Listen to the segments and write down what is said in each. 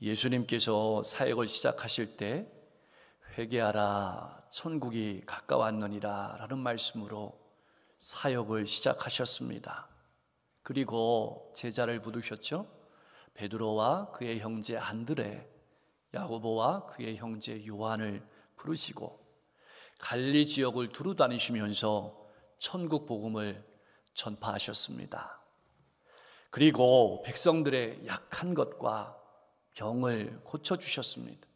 예수님께서 사역을 시작하실 때 회개하라 천국이 가까웠느니라 라는 말씀으로 사역을 시작하셨습니다. 그리고 제자를 부르셨죠? 베드로와 그의 형제 안드레, 야고보와 그의 형제 요한을 부르시고 갈리 지역을 두루 다니시면서 천국 복음을 전파하셨습니다. 그리고 백성들의 약한 것과 병을 고쳐 주셨습니다.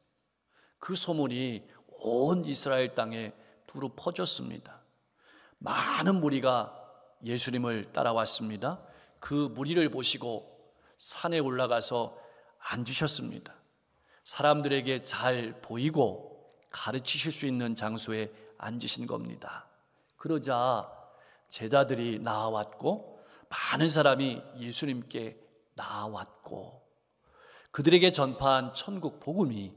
그 소문이 온 이스라엘 땅에 두루 퍼졌습니다. 많은 무리가 예수님을 따라왔습니다. 그 무리를 보시고 산에 올라가서 앉으셨습니다. 사람들에게 잘 보이고 가르치실 수 있는 장소에 앉으신 겁니다. 그러자 제자들이 나왔고 많은 사람이 예수님께 나왔고 그들에게 전파한 천국 복음이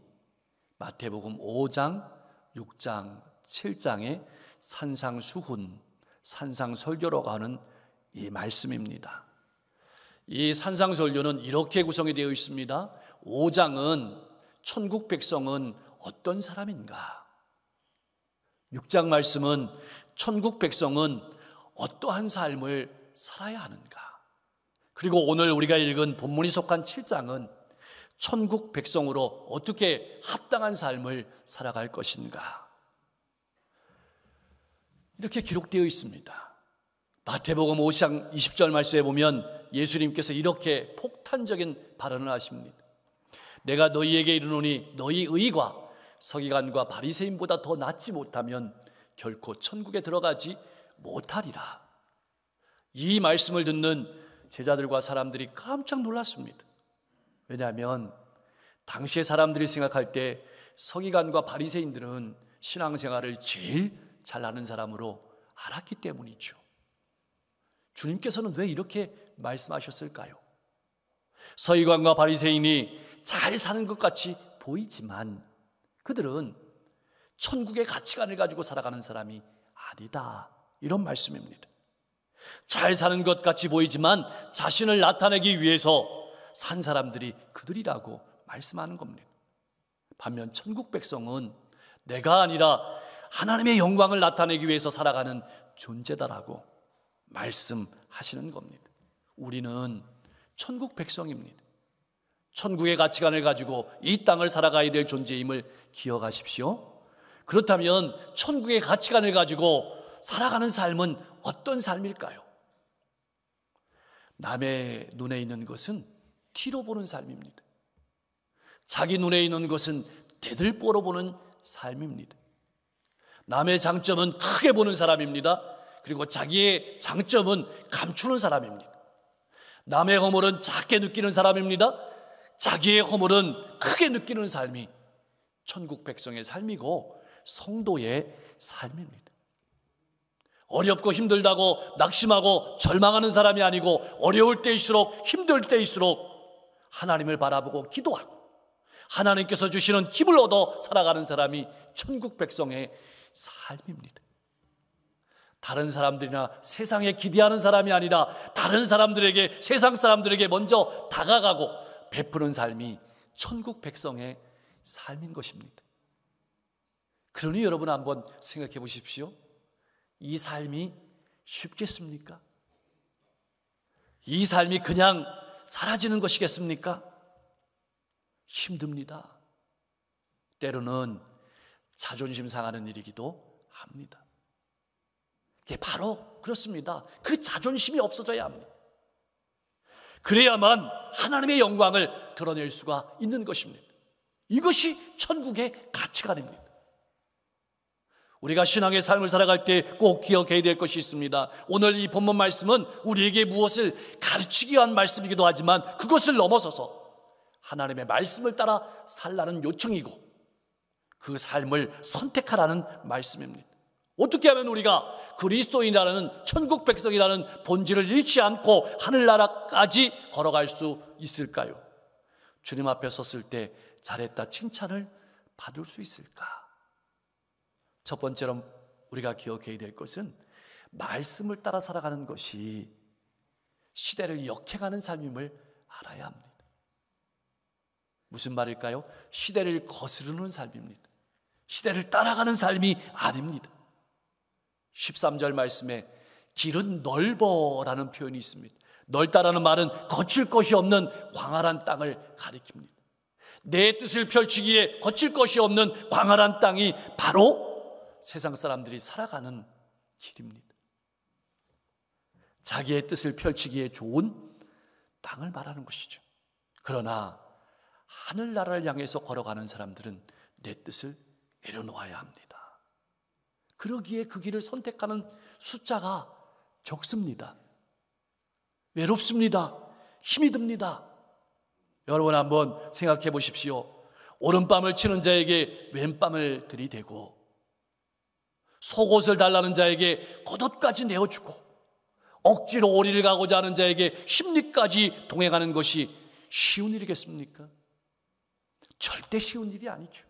마태복음 5장, 6장, 7장의 산상수훈, 산상설교라고 하는 이 말씀입니다. 이 산상설교는 이렇게 구성이 되어 있습니다. 5장은 천국 백성은 어떤 사람인가? 6장 말씀은 천국 백성은 어떠한 삶을 살아야 하는가? 그리고 오늘 우리가 읽은 본문이 속한 7장은 천국 백성으로 어떻게 합당한 삶을 살아갈 것인가? 이렇게 기록되어 있습니다. 마태복음 5장 20절 말씀에 보면 예수님께서 이렇게 폭탄적인 발언을 하십니다. 내가 너희에게 이르노니 너희 의가 서기관과 바리새인보다 더 낫지 못하면 결코 천국에 들어가지 못하리라. 이 말씀을 듣는 제자들과 사람들이 깜짝 놀랐습니다. 왜냐하면 당시의 사람들이 생각할 때 서기관과 바리새인들은 신앙생활을 제일 잘 아는 사람으로 알았기 때문이죠. 주님께서는 왜 이렇게 말씀하셨을까요? 서기관과 바리새인이 잘 사는 것 같이 보이지만 그들은 천국의 가치관을 가지고 살아가는 사람이 아니다. 이런 말씀입니다. 잘 사는 것 같이 보이지만 자신을 나타내기 위해서 산 사람들이 그들이라고 말씀하는 겁니다. 반면 천국 백성은 내가 아니라 하나님의 영광을 나타내기 위해서 살아가는 존재다라고 말씀하시는 겁니다. 우리는 천국 백성입니다. 천국의 가치관을 가지고 이 땅을 살아가야 될 존재임을 기억하십시오. 그렇다면 천국의 가치관을 가지고 살아가는 삶은 어떤 삶일까요? 남의 눈에 있는 것은 티로 보는 삶입니다. 자기 눈에 있는 것은 대들보로 보는 삶입니다. 남의 장점은 크게 보는 사람입니다. 그리고 자기의 장점은 감추는 사람입니다. 남의 허물은 작게 느끼는 사람입니다. 자기의 허물은 크게 느끼는 삶이 천국 백성의 삶이고 성도의 삶입니다. 어렵고 힘들다고 낙심하고 절망하는 사람이 아니고 어려울 때일수록 힘들 때일수록 하나님을 바라보고 기도하고 하나님께서 주시는 힘을 얻어 살아가는 사람이 천국 백성의 삶입니다. 다른 사람들이나 세상에 기대하는 사람이 아니라 다른 사람들에게 세상 사람들에게 먼저 다가가고 베푸는 삶이 천국 백성의 삶인 것입니다. 그러니 여러분 한번 생각해 보십시오. 이 삶이 쉽겠습니까? 이 삶이 그냥 사라지는 것이겠습니까? 힘듭니다. 때로는 자존심 상하는 일이기도 합니다. 예, 바로 그렇습니다. 그 자존심이 없어져야 합니다. 그래야만 하나님의 영광을 드러낼 수가 있는 것입니다. 이것이 천국의 가치관입니다. 우리가 신앙의 삶을 살아갈 때 꼭 기억해야 될 것이 있습니다. 오늘 이 본문 말씀은 우리에게 무엇을 가르치기 위한 말씀이기도 하지만 그것을 넘어서서 하나님의 말씀을 따라 살라는 요청이고 그 삶을 선택하라는 말씀입니다. 어떻게 하면 우리가 그리스도인이라는 천국 백성이라는 본질을 잃지 않고 하늘나라까지 걸어갈 수 있을까요? 주님 앞에 섰을 때 잘했다 칭찬을 받을 수 있을까? 첫 번째로 우리가 기억해야 될 것은 말씀을 따라 살아가는 것이 시대를 역행하는 삶임을 알아야 합니다. 무슨 말일까요? 시대를 거스르는 삶입니다. 시대를 따라가는 삶이 아닙니다. 13절 말씀에 길은 넓어라는 표현이 있습니다. 넓다라는 말은 거칠 것이 없는 광활한 땅을 가리킵니다. 내 뜻을 펼치기에 거칠 것이 없는 광활한 땅이 바로 세상 사람들이 살아가는 길입니다. 자기의 뜻을 펼치기에 좋은 땅을 말하는 것이죠. 그러나 하늘나라를 향해서 걸어가는 사람들은 내 뜻을 내려놓아야 합니다. 그러기에 그 길을 선택하는 숫자가 적습니다. 외롭습니다. 힘이 듭니다. 여러분 한번 생각해 보십시오. 오른밤을 치는 자에게 왼밤을 들이대고 속옷을 달라는 자에게 겉옷까지 내어주고 억지로 오리를 가고자 하는 자에게 심리까지 동행하는 것이 쉬운 일이겠습니까? 절대 쉬운 일이 아니죠.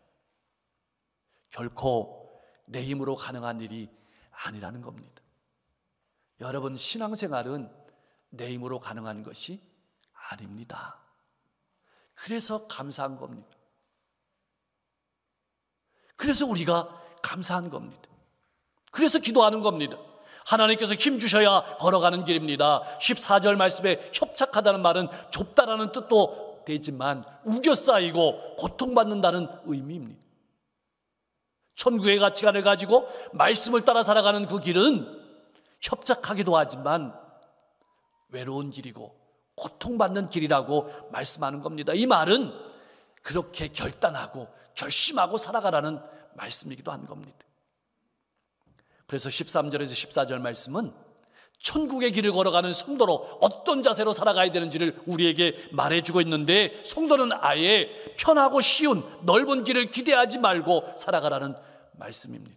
결코 내 힘으로 가능한 일이 아니라는 겁니다. 여러분, 신앙생활은 내 힘으로 가능한 것이 아닙니다. 그래서 감사한 겁니다. 그래서 우리가 감사한 겁니다. 그래서 기도하는 겁니다. 하나님께서 힘 주셔야 걸어가는 길입니다. 14절 말씀에 협착하다는 말은 좁다라는 뜻도 되지만 우겨싸이고 고통받는다는 의미입니다. 천구의 가치관을 가지고 말씀을 따라 살아가는 그 길은 협착하기도 하지만 외로운 길이고 고통받는 길이라고 말씀하는 겁니다. 이 말은 그렇게 결단하고 결심하고 살아가라는 말씀이기도 한 겁니다. 그래서 13절에서 14절 말씀은 천국의 길을 걸어가는 성도로 어떤 자세로 살아가야 되는지를 우리에게 말해주고 있는데 성도는 아예 편하고 쉬운 넓은 길을 기대하지 말고 살아가라는 말씀입니다.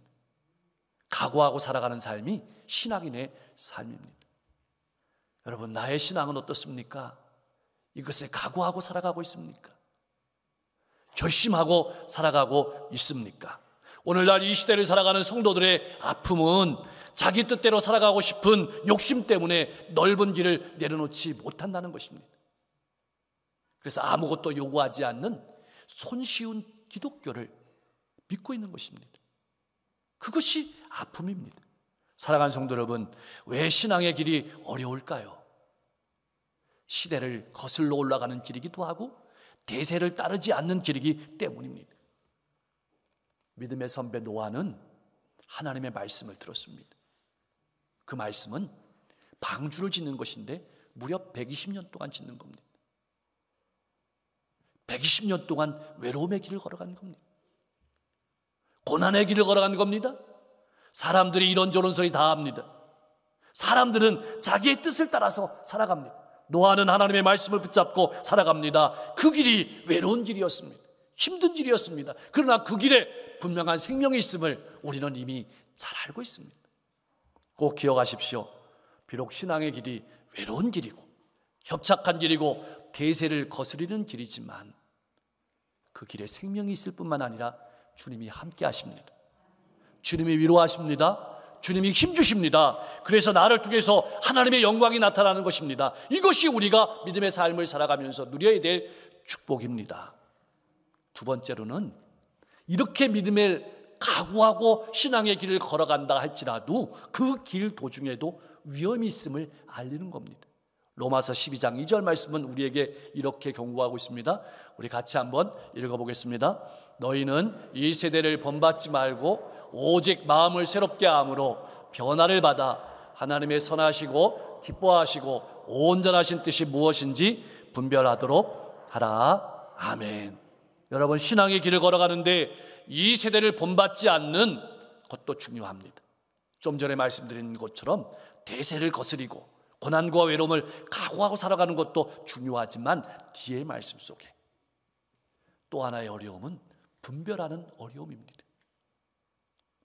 각오하고 살아가는 삶이 신앙인의 삶입니다. 여러분, 나의 신앙은 어떻습니까? 이것을 각오하고 살아가고 있습니까? 결심하고 살아가고 있습니까? 오늘날 이 시대를 살아가는 성도들의 아픔은 자기 뜻대로 살아가고 싶은 욕심 때문에 넓은 길을 내려놓지 못한다는 것입니다. 그래서 아무것도 요구하지 않는 손쉬운 기독교를 믿고 있는 것입니다. 그것이 아픔입니다. 사랑하는 성도 여러분, 왜 신앙의 길이 어려울까요? 시대를 거슬러 올라가는 길이기도 하고 대세를 따르지 않는 길이기 때문입니다. 믿음의 선배 노아는 하나님의 말씀을 들었습니다. 그 말씀은 방주를 짓는 것인데 무려 120년 동안 짓는 겁니다. 120년 동안 외로움의 길을 걸어간 겁니다. 고난의 길을 걸어간 겁니다. 사람들이 이런저런 소리 다 합니다. 사람들은 자기의 뜻을 따라서 살아갑니다. 노아는 하나님의 말씀을 붙잡고 살아갑니다. 그 길이 외로운 길이었습니다. 힘든 일이었습니다. 그러나 그 길에 분명한 생명이 있음을 우리는 이미 잘 알고 있습니다. 꼭 기억하십시오. 비록 신앙의 길이 외로운 길이고 협착한 길이고 대세를 거스르는 길이지만 그 길에 생명이 있을 뿐만 아니라 주님이 함께 하십니다. 주님이 위로하십니다. 주님이 힘 주십니다. 그래서 나를 통해서 하나님의 영광이 나타나는 것입니다. 이것이 우리가 믿음의 삶을 살아가면서 누려야 될 축복입니다. 두 번째로는 이렇게 믿음을 각오하고 신앙의 길을 걸어간다 할지라도 그 길 도중에도 위험이 있음을 알리는 겁니다. 로마서 12장 2절 말씀은 우리에게 이렇게 경고하고 있습니다. 우리 같이 한번 읽어보겠습니다. 너희는 이 세대를 본받지 말고 오직 마음을 새롭게 함으로 변화를 받아 하나님의 선하시고 기뻐하시고 온전하신 뜻이 무엇인지 분별하도록 하라. 아멘. 여러분 신앙의 길을 걸어가는데 이 세대를 본받지 않는 것도 중요합니다. 좀 전에 말씀드린 것처럼 대세를 거스리고 고난과 외로움을 각오하고 살아가는 것도 중요하지만 뒤의 말씀 속에 또 하나의 어려움은 분별하는 어려움입니다.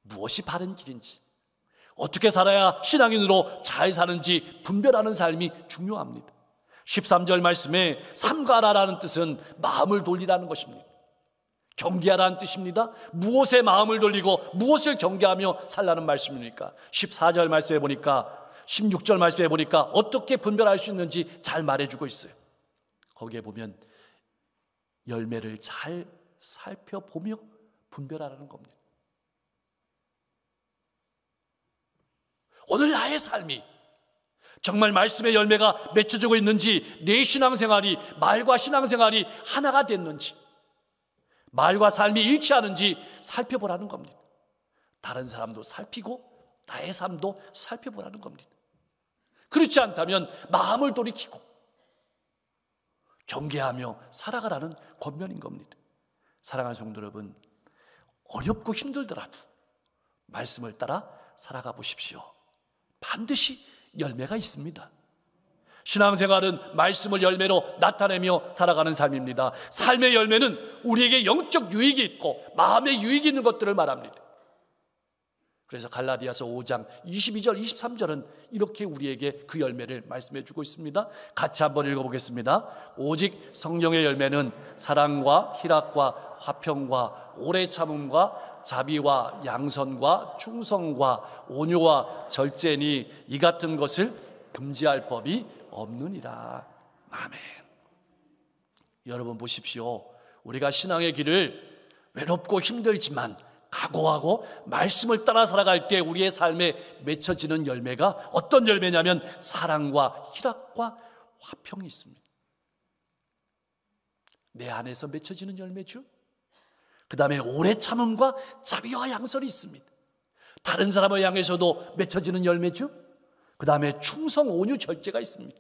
무엇이 바른 길인지 어떻게 살아야 신앙인으로 잘 사는지 분별하는 삶이 중요합니다. 13절 말씀에 삼가라라는 뜻은 마음을 돌리라는 것입니다. 경계하라는 뜻입니다. 무엇에 마음을 돌리고 무엇을 경계하며 살라는 말씀이니까 14절 말씀해 보니까 16절 말씀해 보니까 어떻게 분별할 수 있는지 잘 말해주고 있어요. 거기에 보면 열매를 잘 살펴보며 분별하라는 겁니다. 오늘 나의 삶이 정말 말씀의 열매가 맺혀지고 있는지 내 신앙생활이 말과 신앙생활이 하나가 됐는지 말과 삶이 일치하는지 살펴보라는 겁니다. 다른 사람도 살피고 나의 삶도 살펴보라는 겁니다. 그렇지 않다면 마음을 돌이키고 경계하며 살아가라는 권면인 겁니다. 사랑하는 성도 여러분, 어렵고 힘들더라도 말씀을 따라 살아가 보십시오. 반드시 열매가 있습니다. 신앙생활은 말씀을 열매로 나타내며 살아가는 삶입니다. 삶의 열매는 우리에게 영적 유익이 있고 마음의 유익이 있는 것들을 말합니다. 그래서 갈라디아서 5장 22절, 23절은 이렇게 우리에게 그 열매를 말씀해 주고 있습니다. 같이 한번 읽어보겠습니다. 오직 성령의 열매는 사랑과 희락과 화평과 오래 참음과 자비와 양선과 충성과 온유와 절제니 이 같은 것을 금지할 법이 없느니라. 아멘. 여러분 보십시오. 우리가 신앙의 길을 외롭고 힘들지만 각오하고 말씀을 따라 살아갈 때 우리의 삶에 맺혀지는 열매가 어떤 열매냐면 사랑과 희락과 화평이 있습니다. 내 안에서 맺혀지는 열매죠. 그 다음에 오래 참음과 자비와 양설이 있습니다. 다른 사람을 향해서도 맺혀지는 열매죠. 그 다음에 충성 온유 절제가 있습니다.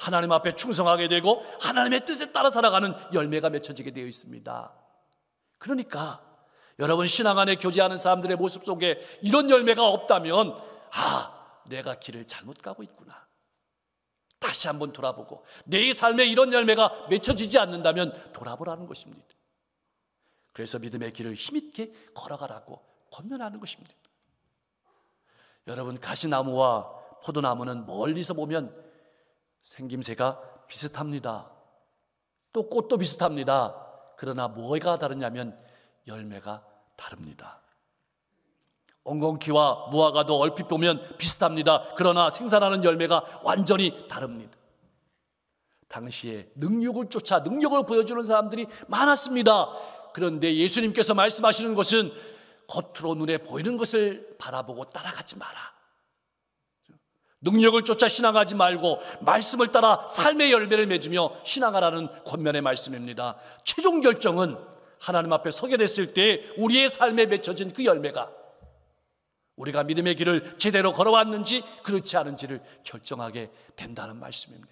하나님 앞에 충성하게 되고 하나님의 뜻에 따라 살아가는 열매가 맺혀지게 되어 있습니다. 그러니까 여러분 신앙 안에 교제하는 사람들의 모습 속에 이런 열매가 없다면 아, 내가 길을 잘못 가고 있구나. 다시 한번 돌아보고 내 삶에 이런 열매가 맺혀지지 않는다면 돌아보라는 것입니다. 그래서 믿음의 길을 힘있게 걸어가라고 권면하는 것입니다. 여러분 가시나무와 포도나무는 멀리서 보면 생김새가 비슷합니다. 또 꽃도 비슷합니다. 그러나 뭐가 다르냐면 열매가 다릅니다. 엉겅퀴와 무화과도 얼핏 보면 비슷합니다. 그러나 생산하는 열매가 완전히 다릅니다. 당시에 능력을 쫓아 능력을 보여주는 사람들이 많았습니다. 그런데 예수님께서 말씀하시는 것은 겉으로 눈에 보이는 것을 바라보고 따라가지 마라. 능력을 쫓아 신앙하지 말고 말씀을 따라 삶의 열매를 맺으며 신앙하라는 권면의 말씀입니다. 최종 결정은 하나님 앞에 서게 됐을 때 우리의 삶에 맺혀진 그 열매가 우리가 믿음의 길을 제대로 걸어왔는지 그렇지 않은지를 결정하게 된다는 말씀입니다.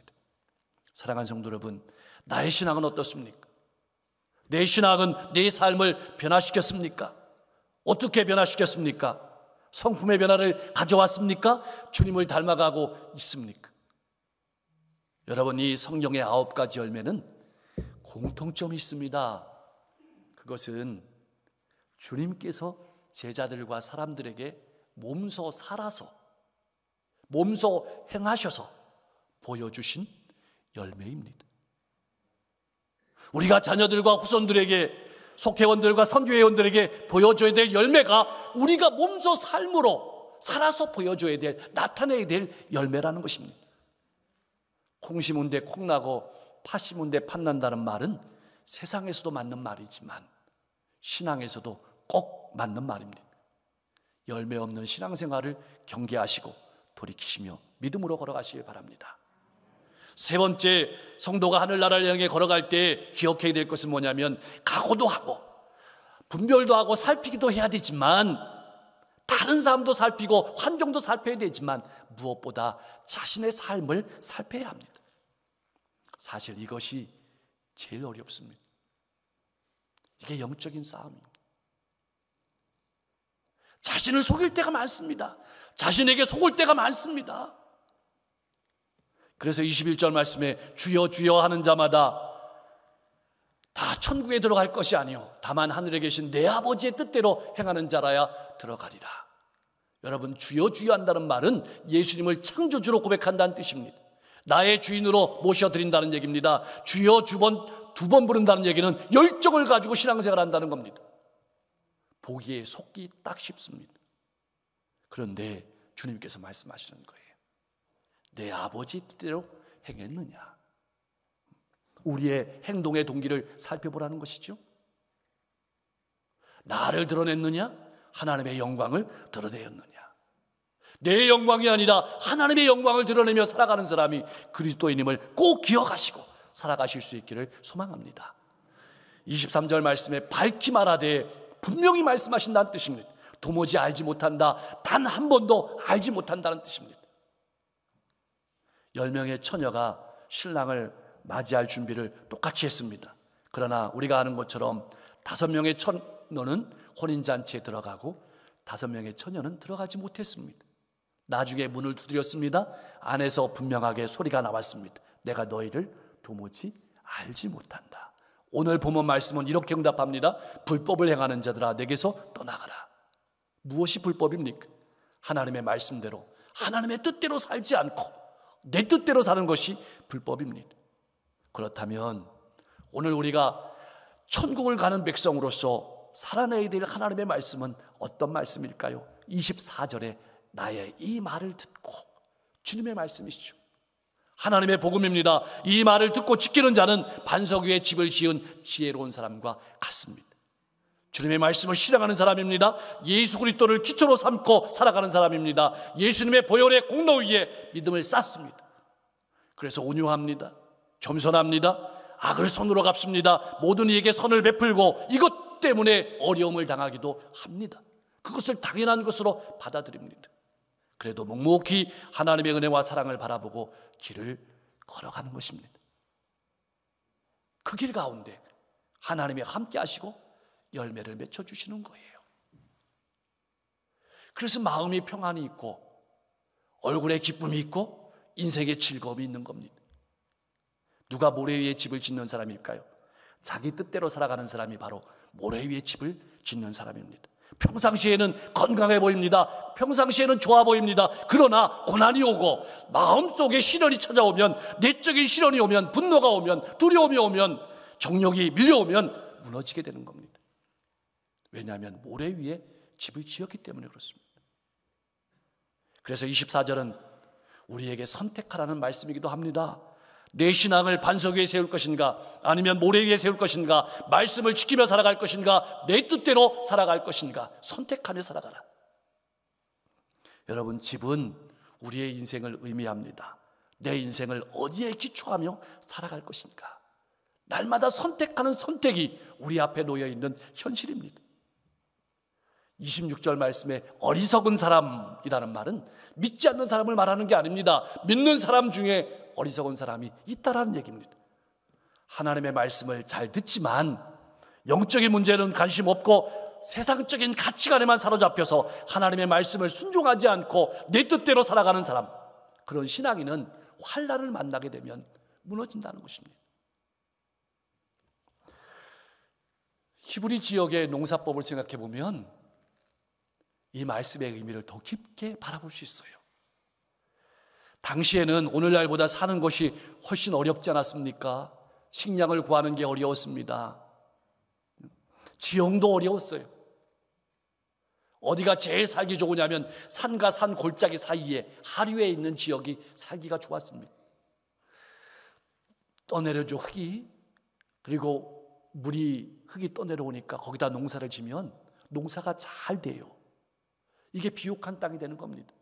사랑하는 성도 여러분, 나의 신앙은 어떻습니까? 내 신앙은 내 삶을 변화시켰습니까? 어떻게 변화시켰습니까? 성품의 변화를 가져왔습니까? 주님을 닮아가고 있습니까? 여러분, 이 성령의 아홉 가지 열매는 공통점이 있습니다. 그것은 주님께서 제자들과 사람들에게 몸소 살아서, 몸소 행하셔서 보여주신 열매입니다. 우리가 자녀들과 후손들에게 속회원들과 선교회원들에게 보여줘야 될 열매가 우리가 몸소 삶으로 살아서 보여줘야 될, 나타내야 될 열매라는 것입니다. 콩 심은 데 콩나고 파 심은 데 팥난다는 말은 세상에서도 맞는 말이지만 신앙에서도 꼭 맞는 말입니다. 열매 없는 신앙생활을 경계하시고 돌이키시며 믿음으로 걸어가시길 바랍니다. 세 번째, 성도가 하늘나라를 향해 걸어갈 때 기억해야 될 것은 뭐냐면 각오도 하고 분별도 하고 살피기도 해야 되지만 다른 사람도 살피고 환경도 살펴야 되지만 무엇보다 자신의 삶을 살펴야 합니다. 사실 이것이 제일 어렵습니다. 이게 영적인 싸움입니다. 자신을 속일 때가 많습니다. 자신에게 속을 때가 많습니다. 그래서 21절 말씀에 주여 주여 하는 자마다 다 천국에 들어갈 것이 아니요 다만 하늘에 계신 내 아버지의 뜻대로 행하는 자라야 들어가리라. 여러분 주여 주여 한다는 말은 예수님을 창조주로 고백한다는 뜻입니다. 나의 주인으로 모셔드린다는 얘기입니다. 주여 주번 두 번 부른다는 얘기는 열정을 가지고 신앙생활 한다는 겁니다. 보기에 속기 딱 쉽습니다. 그런데 주님께서 말씀하시는 거예요. 내 아버지 대로 행했느냐? 우리의 행동의 동기를 살펴보라는 것이죠. 나를 드러냈느냐? 하나님의 영광을 드러내었느냐? 내 영광이 아니라 하나님의 영광을 드러내며 살아가는 사람이 그리스도인임을 꼭 기억하시고 살아가실 수 있기를 소망합니다. 23절 말씀에 밝히 말하되 분명히 말씀하신다는 뜻입니다. 도무지 알지 못한다. 단 한 번도 알지 못한다는 뜻입니다. 10명의 처녀가 신랑을 맞이할 준비를 똑같이 했습니다. 그러나 우리가 아는 것처럼 다섯 명의 처녀는 혼인잔치에 들어가고 다섯 명의 처녀는 들어가지 못했습니다. 나중에 문을 두드렸습니다. 안에서 분명하게 소리가 나왔습니다. 내가 너희를 도무지 알지 못한다. 오늘 보면 말씀은 이렇게 응답합니다. 불법을 행하는 자들아 내게서 떠나가라. 무엇이 불법입니까? 하나님의 말씀대로 하나님의 뜻대로 살지 않고 내 뜻대로 사는 것이 불법입니다. 그렇다면 오늘 우리가 천국을 가는 백성으로서 살아내야 될 하나님의 말씀은 어떤 말씀일까요? 24절에 나의 이 말을 듣고 주님의 말씀이시죠. 하나님의 복음입니다. 이 말을 듣고 지키는 자는 반석 위에 집을 지은 지혜로운 사람과 같습니다. 주님의 말씀을 실행하는 사람입니다. 예수 그리스도를 기초로 삼고 살아가는 사람입니다. 예수님의 보혈의 공로 위에 믿음을 쌓습니다. 그래서 온유합니다. 겸손합니다. 악을 손으로 갚습니다. 모든 이에게 선을 베풀고 이것 때문에 어려움을 당하기도 합니다. 그것을 당연한 것으로 받아들입니다. 그래도 묵묵히 하나님의 은혜와 사랑을 바라보고 길을 걸어가는 것입니다. 그 길 가운데 하나님이 함께 하시고 열매를 맺혀 주시는 거예요. 그래서 마음이 평안이 있고 얼굴에 기쁨이 있고 인생에 즐거움이 있는 겁니다. 누가 모래 위에 집을 짓는 사람일까요? 자기 뜻대로 살아가는 사람이 바로 모래 위에 집을 짓는 사람입니다. 평상시에는 건강해 보입니다. 평상시에는 좋아 보입니다. 그러나 고난이 오고 마음속에 시련이 찾아오면 내적인 시련이 오면 분노가 오면 두려움이 오면 정력이 밀려오면 무너지게 되는 겁니다. 왜냐하면 모래 위에 집을 지었기 때문에 그렇습니다. 그래서 24절은 우리에게 선택하라는 말씀이기도 합니다. 내 신앙을 반석 위에 세울 것인가 아니면 모래 위에 세울 것인가 말씀을 지키며 살아갈 것인가 내 뜻대로 살아갈 것인가 선택하며 살아가라. 여러분 집은 우리의 인생을 의미합니다. 내 인생을 어디에 기초하며 살아갈 것인가. 날마다 선택하는 선택이 우리 앞에 놓여 있는 현실입니다. 26절 말씀에 어리석은 사람이라는 말은 믿지 않는 사람을 말하는 게 아닙니다. 믿는 사람 중에 어리석은 사람이 있다라는 얘기입니다. 하나님의 말씀을 잘 듣지만 영적인 문제는 관심 없고 세상적인 가치관에만 사로잡혀서 하나님의 말씀을 순종하지 않고 내 뜻대로 살아가는 사람 그런 신앙인은 환란을 만나게 되면 무너진다는 것입니다. 히브리 지역의 농사법을 생각해 보면 이 말씀의 의미를 더 깊게 바라볼 수 있어요. 당시에는 오늘날보다 사는 것이 훨씬 어렵지 않았습니까? 식량을 구하는 게 어려웠습니다. 지형도 어려웠어요. 어디가 제일 살기 좋으냐면 산과 산 골짜기 사이에 하류에 있는 지역이 살기가 좋았습니다. 떠내려줘 흙이 그리고 물이 흙이 떠내려오니까 거기다 농사를 지면 농사가 잘 돼요. 이게 비옥한 땅이 되는 겁니다.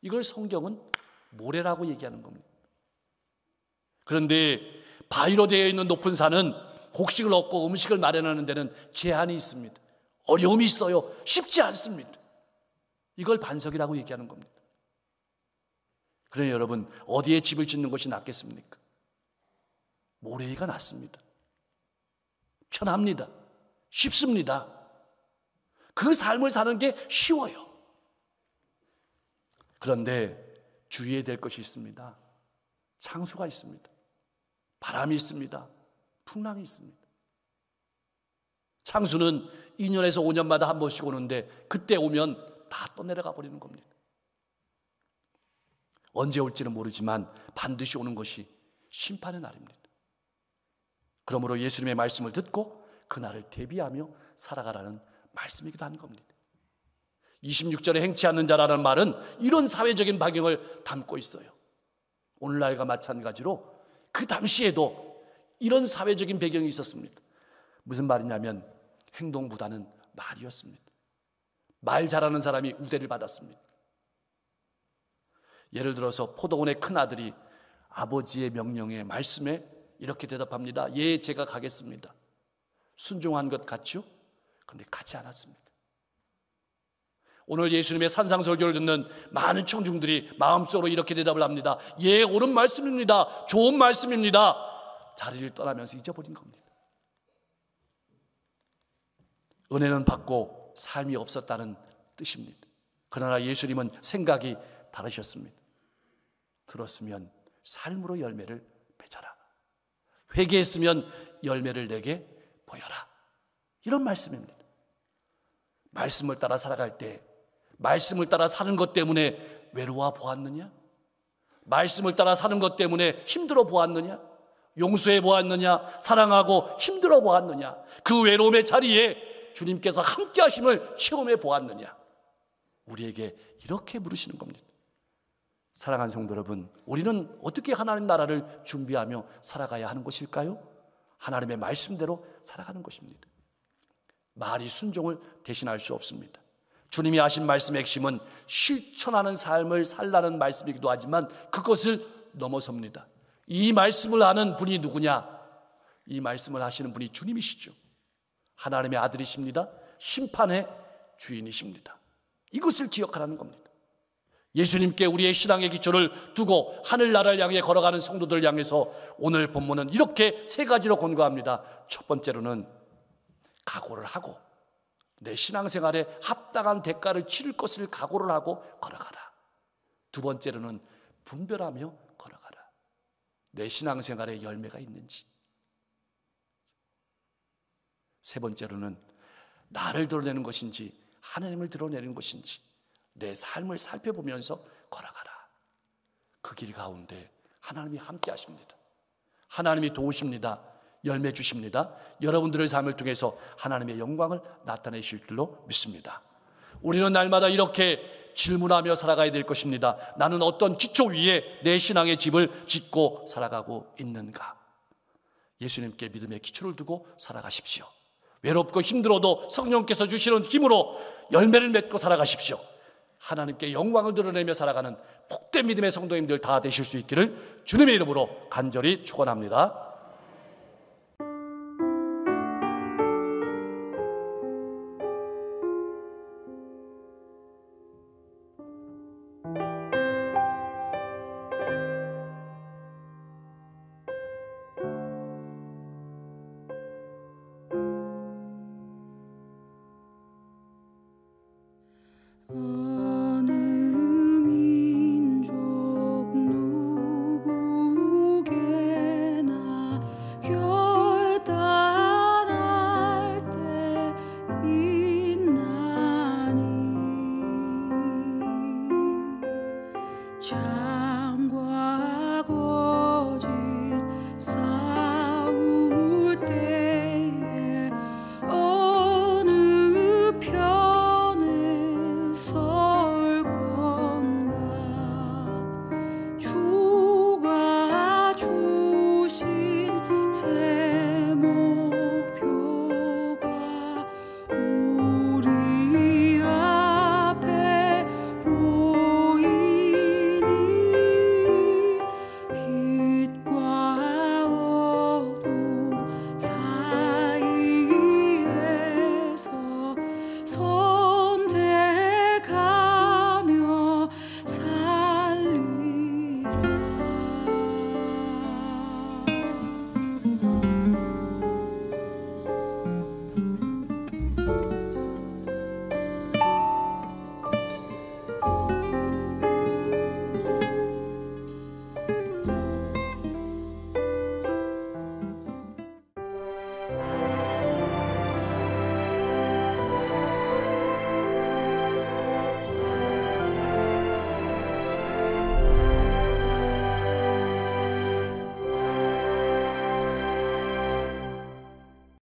이걸 성경은 모래라고 얘기하는 겁니다. 그런데 바위로 되어 있는 높은 산은 곡식을 얻고 음식을 마련하는 데는 제한이 있습니다. 어려움이 있어요. 쉽지 않습니다. 이걸 반석이라고 얘기하는 겁니다. 그러니 여러분, 어디에 집을 짓는 것이 낫겠습니까? 모래가 낫습니다. 편합니다. 쉽습니다. 그 삶을 사는 게 쉬워요. 그런데 주의해야 될 것이 있습니다. 창수가 있습니다. 바람이 있습니다. 풍랑이 있습니다. 창수는 2년에서 5년마다 한 번씩 오는데 그때 오면 다 떠내려가 버리는 겁니다. 언제 올지는 모르지만 반드시 오는 것이 심판의 날입니다. 그러므로 예수님의 말씀을 듣고 그날을 대비하며 살아가라는 말씀이기도 한 겁니다. 26절에 행치 않는 자라는 말은 이런 사회적인 박영을 담고 있어요. 오늘날과 마찬가지로 그 당시에도 이런 사회적인 배경이 있었습니다. 무슨 말이냐면 행동보다는 말이었습니다. 말 잘하는 사람이 우대를 받았습니다. 예를 들어서 포도원의 큰 아들이 아버지의 명령에 말씀에 이렇게 대답합니다. 예, 제가 가겠습니다. 순종한 것 같죠? 근데 가지 않았습니다. 오늘 예수님의 산상설교를 듣는 많은 청중들이 마음속으로 이렇게 대답을 합니다. 예, 옳은 말씀입니다. 좋은 말씀입니다. 자리를 떠나면서 잊어버린 겁니다. 은혜는 받고 삶이 없었다는 뜻입니다. 그러나 예수님은 생각이 다르셨습니다. 들었으면 삶으로 열매를 맺어라. 회개했으면 열매를 내게 보여라. 이런 말씀입니다. 말씀을 따라 살아갈 때 말씀을 따라 사는 것 때문에 외로워 보았느냐? 말씀을 따라 사는 것 때문에 힘들어 보았느냐? 용서해 보았느냐? 사랑하고 힘들어 보았느냐? 그 외로움의 자리에 주님께서 함께 하심을 체험해 보았느냐? 우리에게 이렇게 물으시는 겁니다. 사랑하 성도 여러분, 우리는 어떻게 하나님 나라를 준비하며 살아가야 하는 것일까요? 하나님의 말씀대로 살아가는 것입니다. 말이 순종을 대신할 수 없습니다. 주님이 하신 말씀의 핵심은 실천하는 삶을 살라는 말씀이기도 하지만 그것을 넘어섭니다. 이 말씀을 하는 분이 누구냐? 이 말씀을 하시는 분이 주님이시죠. 하나님의 아들이십니다. 심판의 주인이십니다. 이것을 기억하라는 겁니다. 예수님께 우리의 신앙의 기초를 두고 하늘나라를 향해 걸어가는 성도들 향해서 오늘 본문은 이렇게 세 가지로 권고합니다. 첫 번째로는 각오를 하고 내 신앙생활에 합당한 대가를 치를 것을 각오를 하고 걸어가라. 두 번째로는 분별하며 걸어가라. 내 신앙생활에 열매가 있는지. 세 번째로는 나를 드러내는 것인지 하나님을 드러내는 것인지 내 삶을 살펴보면서 걸어가라. 그 길 가운데 하나님이 함께 하십니다. 하나님이 도우십니다. 열매 주십니다. 여러분들의 삶을 통해서 하나님의 영광을 나타내실 줄로 믿습니다. 우리는 날마다 이렇게 질문하며 살아가야 될 것입니다. 나는 어떤 기초 위에 내 신앙의 집을 짓고 살아가고 있는가? 예수님께 믿음의 기초를 두고 살아가십시오. 외롭고 힘들어도 성령께서 주시는 힘으로 열매를 맺고 살아가십시오. 하나님께 영광을 드러내며 살아가는 복된 믿음의 성도님들 다 되실 수 있기를 주님의 이름으로 간절히 축원합니다.